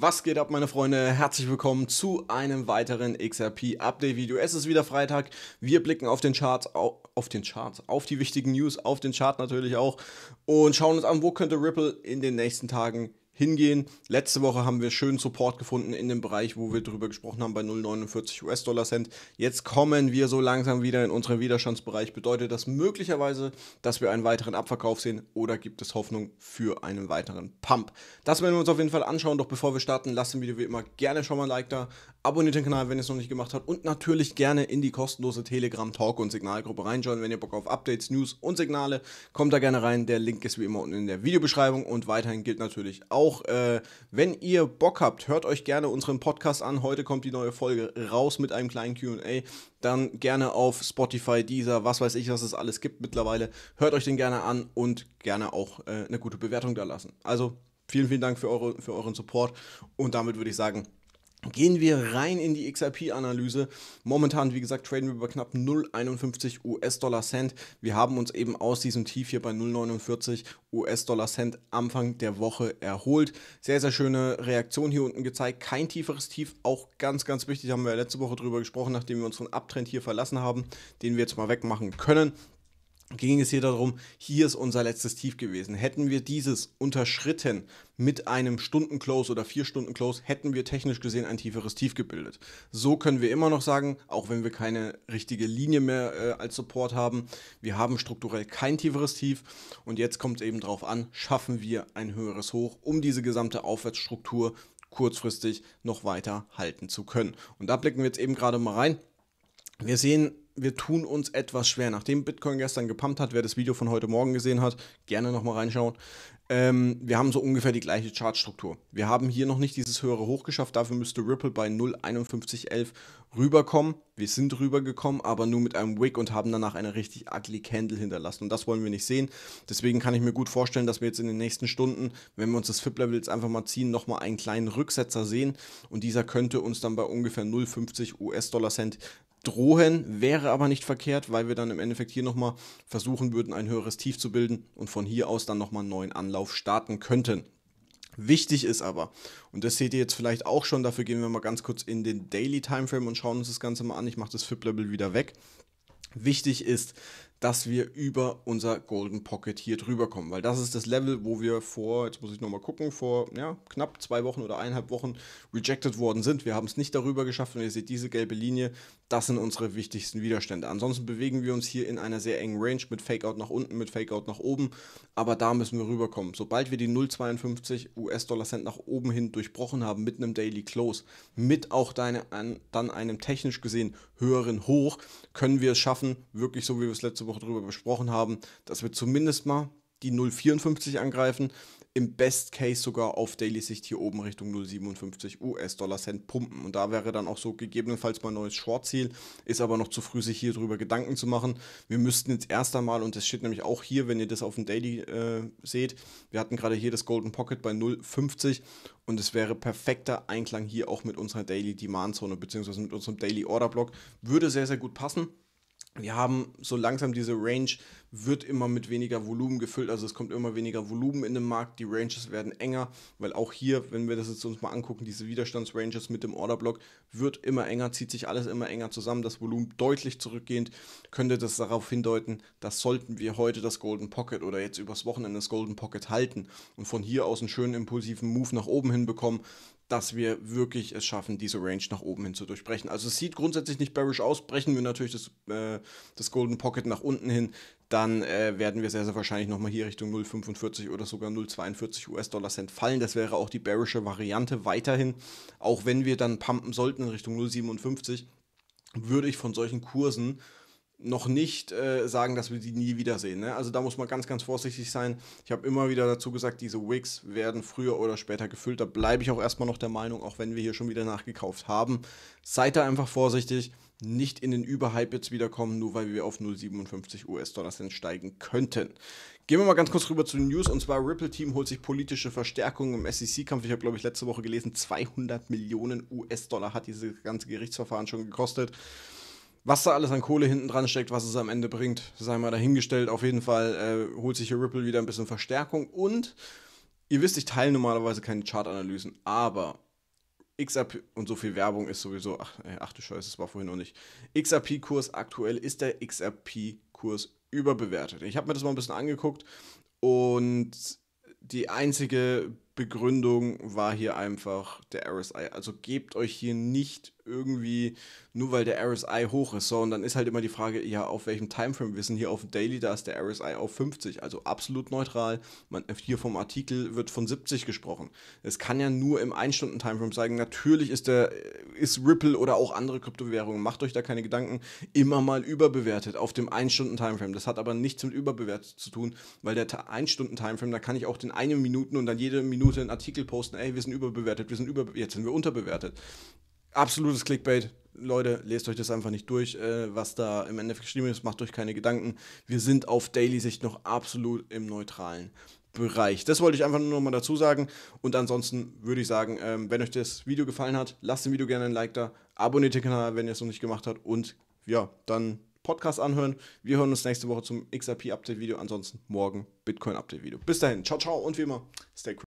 Was geht ab, meine Freunde? Herzlich willkommen zu einem weiteren XRP Update Video. Es ist wieder Freitag. Wir blicken auf den Chart, auf, auf den Chart, auf die wichtigen News, auf den Chart natürlich auch und schauen uns an, wo könnte Ripple in den nächsten Tagen hingehen. Letzte Woche haben wir schön Support gefunden in dem Bereich, wo wir darüber gesprochen haben, bei 0,49 US-Dollar Cent. Jetzt kommen wir so langsam wieder in unseren Widerstandsbereich. Bedeutet das möglicherweise, dass wir einen weiteren Abverkauf sehen oder gibt es Hoffnung für einen weiteren Pump? Das werden wir uns auf jeden Fall anschauen. Doch bevor wir starten, lasst dem Video wie immer gerne schon mal ein Like da. Abonniert den Kanal, wenn ihr es noch nicht gemacht habt. Und natürlich gerne in die kostenlose Telegram Talk und Signalgruppe reinschauen, wenn ihr Bock auf Updates, News und Signale. Kommt da gerne rein. Der Link ist wie immer unten in der Videobeschreibung. Und weiterhin gilt natürlich auch, auch, äh, wenn ihr Bock habt, hört euch gerne unseren Podcast an. Heute kommt die neue Folge raus mit einem kleinen QA. Dann gerne auf Spotify, Deezer, was weiß ich, was es alles gibt mittlerweile. Hört euch den gerne an und gerne auch äh, eine gute Bewertung da lassen. Also vielen, vielen Dank für, eure, für euren Support und damit würde ich sagen, Gehen wir rein in die XRP-Analyse. Momentan, wie gesagt, traden wir über knapp 0,51 US-Dollar-Cent. Wir haben uns eben aus diesem Tief hier bei 0,49 US-Dollar-Cent Anfang der Woche erholt. Sehr, sehr schöne Reaktion hier unten gezeigt. Kein tieferes Tief, auch ganz, ganz wichtig. Haben wir letzte Woche drüber gesprochen, nachdem wir unseren Abtrend hier verlassen haben, den wir jetzt mal wegmachen können ging es hier darum, hier ist unser letztes Tief gewesen. Hätten wir dieses unterschritten mit einem Stunden-Close oder vier Stunden-Close, hätten wir technisch gesehen ein tieferes Tief gebildet. So können wir immer noch sagen, auch wenn wir keine richtige Linie mehr äh, als Support haben, wir haben strukturell kein tieferes Tief und jetzt kommt es eben darauf an, schaffen wir ein höheres Hoch, um diese gesamte Aufwärtsstruktur kurzfristig noch weiter halten zu können. Und da blicken wir jetzt eben gerade mal rein. Wir sehen wir tun uns etwas schwer. Nachdem Bitcoin gestern gepumpt hat, wer das Video von heute Morgen gesehen hat, gerne nochmal reinschauen. Ähm, wir haben so ungefähr die gleiche Chartstruktur. Wir haben hier noch nicht dieses höhere Hoch geschafft, dafür müsste Ripple bei 0,5111 rüberkommen. Wir sind rübergekommen, aber nur mit einem Wick und haben danach eine richtig ugly Candle hinterlassen. Und das wollen wir nicht sehen. Deswegen kann ich mir gut vorstellen, dass wir jetzt in den nächsten Stunden, wenn wir uns das FIP-Level jetzt einfach mal ziehen, nochmal einen kleinen Rücksetzer sehen. Und dieser könnte uns dann bei ungefähr 0,50 US-Dollar-Cent drohen, wäre aber nicht verkehrt, weil wir dann im Endeffekt hier nochmal versuchen würden, ein höheres Tief zu bilden und von hier aus dann nochmal einen neuen Anlauf starten könnten. Wichtig ist aber, und das seht ihr jetzt vielleicht auch schon, dafür gehen wir mal ganz kurz in den Daily Timeframe und schauen uns das Ganze mal an. Ich mache das FIP-Level wieder weg. Wichtig ist, dass wir über unser Golden Pocket hier drüber kommen. Weil das ist das Level, wo wir vor, jetzt muss ich nochmal gucken, vor ja, knapp zwei Wochen oder eineinhalb Wochen rejected worden sind. Wir haben es nicht darüber geschafft und ihr seht diese gelbe Linie, das sind unsere wichtigsten Widerstände. Ansonsten bewegen wir uns hier in einer sehr engen Range mit Fakeout nach unten, mit Fakeout nach oben, aber da müssen wir rüberkommen. Sobald wir die 0,52 US-Dollar Cent nach oben hin durchbrochen haben mit einem Daily Close, mit auch deine, an, dann einem technisch gesehen höheren Hoch, können wir es schaffen, wirklich so wie wir es letzte Woche Woche darüber besprochen haben, dass wir zumindest mal die 0,54 angreifen, im Best Case sogar auf Daily Sicht hier oben Richtung 0,57 US-Dollar Cent pumpen. Und da wäre dann auch so gegebenenfalls mal ein neues Short-Ziel. Ist aber noch zu früh, sich hier drüber Gedanken zu machen. Wir müssten jetzt erst einmal, und das steht nämlich auch hier, wenn ihr das auf dem Daily äh, seht, wir hatten gerade hier das Golden Pocket bei 0,50 und es wäre perfekter Einklang hier auch mit unserer Daily Demand Zone, beziehungsweise mit unserem Daily Order Block. Würde sehr, sehr gut passen wir haben so langsam diese Range wird immer mit weniger Volumen gefüllt, also es kommt immer weniger Volumen in den Markt, die Ranges werden enger, weil auch hier, wenn wir das jetzt uns mal angucken, diese Widerstandsranges mit dem Orderblock wird immer enger, zieht sich alles immer enger zusammen, das Volumen deutlich zurückgehend, könnte das darauf hindeuten, dass sollten wir heute das Golden Pocket oder jetzt übers Wochenende das Golden Pocket halten und von hier aus einen schönen impulsiven Move nach oben hinbekommen, dass wir wirklich es schaffen, diese Range nach oben hin zu durchbrechen. Also es sieht grundsätzlich nicht bearish aus, brechen wir natürlich das, äh, das Golden Pocket nach unten hin, dann äh, werden wir sehr, sehr wahrscheinlich nochmal hier Richtung 0,45 oder sogar 0,42 US-Dollar Cent fallen. Das wäre auch die bearische Variante weiterhin, auch wenn wir dann pumpen sollten in Richtung 0,57 würde ich von solchen Kursen noch nicht äh, sagen, dass wir die nie wiedersehen. Ne? Also da muss man ganz, ganz vorsichtig sein. Ich habe immer wieder dazu gesagt, diese Wigs werden früher oder später gefüllt. Da bleibe ich auch erstmal noch der Meinung, auch wenn wir hier schon wieder nachgekauft haben. Seid da einfach vorsichtig, nicht in den Überhype jetzt wiederkommen, nur weil wir auf 0,57 US-Dollar sind steigen könnten. Gehen wir mal ganz kurz rüber zu den News und zwar Ripple Team holt sich politische Verstärkung im SEC-Kampf. Ich habe, glaube ich, letzte Woche gelesen, 200 Millionen US-Dollar hat dieses ganze Gerichtsverfahren schon gekostet. Was da alles an Kohle hinten dran steckt, was es am Ende bringt, sei mal dahingestellt. Auf jeden Fall äh, holt sich hier Ripple wieder ein bisschen Verstärkung. Und ihr wisst, ich teile normalerweise keine Chartanalysen, aber XRP und so viel Werbung ist sowieso, ach, äh, ach du Scheiße, das war vorhin noch nicht. XRP-Kurs aktuell ist der XRP-Kurs überbewertet. Ich habe mir das mal ein bisschen angeguckt und die einzige Begründung war hier einfach der RSI. Also gebt euch hier nicht irgendwie, nur weil der RSI hoch ist. So, und dann ist halt immer die Frage, ja, auf welchem Timeframe? Wir sind hier auf Daily, da ist der RSI auf 50, also absolut neutral. Man, hier vom Artikel wird von 70 gesprochen. Es kann ja nur im 1-Stunden-Timeframe sein. natürlich ist der, ist Ripple oder auch andere Kryptowährungen, macht euch da keine Gedanken, immer mal überbewertet auf dem 1-Stunden-Timeframe. Das hat aber nichts mit überbewertet zu tun, weil der 1-Stunden-Timeframe, da kann ich auch den 1 Minuten und dann jede Minute Minute einen Artikel posten, ey, wir sind überbewertet, wir sind über, jetzt sind wir unterbewertet. Absolutes Clickbait. Leute, lest euch das einfach nicht durch, äh, was da im Endeffekt geschrieben ist, macht euch keine Gedanken. Wir sind auf Daily-Sicht noch absolut im Neutralen. Bereich. Das wollte ich einfach nur noch mal dazu sagen. Und ansonsten würde ich sagen, ähm, wenn euch das Video gefallen hat, lasst dem Video gerne ein Like da, abonniert den Kanal, wenn ihr es noch nicht gemacht habt. Und ja, dann Podcast anhören. Wir hören uns nächste Woche zum XRP-Update-Video. Ansonsten morgen Bitcoin-Update-Video. Bis dahin, ciao, ciao und wie immer, stay cool.